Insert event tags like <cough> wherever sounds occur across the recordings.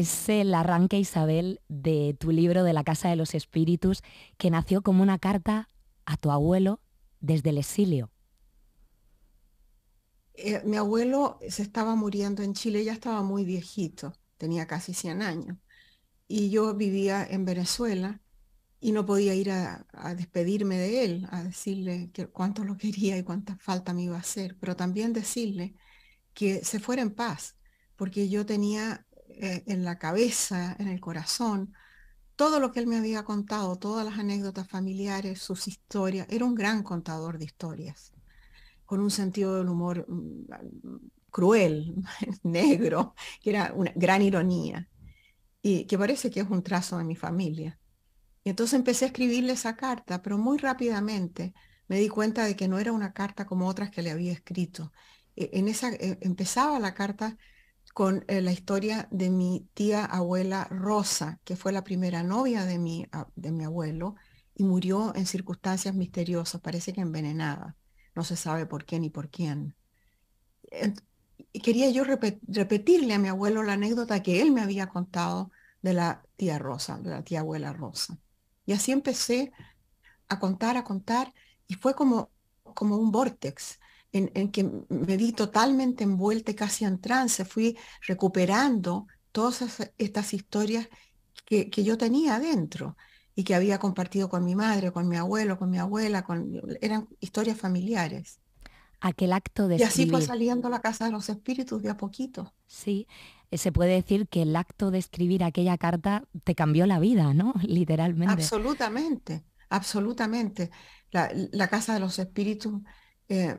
es el arranque, Isabel, de tu libro de La Casa de los Espíritus, que nació como una carta a tu abuelo desde el exilio. Eh, mi abuelo se estaba muriendo en Chile, ya estaba muy viejito, tenía casi 100 años, y yo vivía en Venezuela y no podía ir a, despedirme de él, a decirle cuánto lo quería y cuánta falta me iba a hacer, pero también decirle que se fuera en paz, porque yo tenía eh, en la cabeza, en el corazón, todo lo que él me había contado, todas las anécdotas familiares, sus historias, era un gran contador de historias, con un sentido del humor mm, ah, mm, cruel, <laughs> negro, que era una gran ironía, y que parece que es un trazo de mi familia. Y entonces empecé a escribirle esa carta, pero muy rápidamente me di cuenta de que no era una carta como otras que le había escrito. E, en esa e, empezaba la carta con eh, la historia de mi tía abuela Rosa, que fue la primera novia de mi, ah, de mi abuelo y murió en circunstancias misteriosas, parece que envenenada, no se sabe por qué ni por quién. Quería yo repetirle a mi abuelo la anécdota que él me había contado de la tía Rosa, de la tía abuela Rosa. Y así empecé a contar, a contar, y fue como, como un vortex en, que me vi totalmente envuelta y casi en trance, fui recuperando todas estas historias que, que yo tenía adentro y que había compartido con mi madre, con mi abuelo, con mi abuela, con, eran historias familiares. Aquel acto de... Y así fue saliendo la casa de los espíritus de a poquito. Sí, eh, se puede decir que el acto de escribir aquella carta te cambió la vida, ¿no? <laughs> Literalmente. Absolutamente, absolutamente. La, casa de los espíritus eh,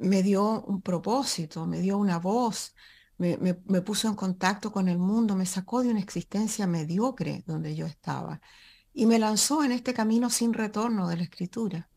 me dio un propósito, me dio una voz, me, puso en contacto con el mundo, me sacó de una existencia mediocre donde yo estaba y me lanzó en este camino sin retorno de la escritura.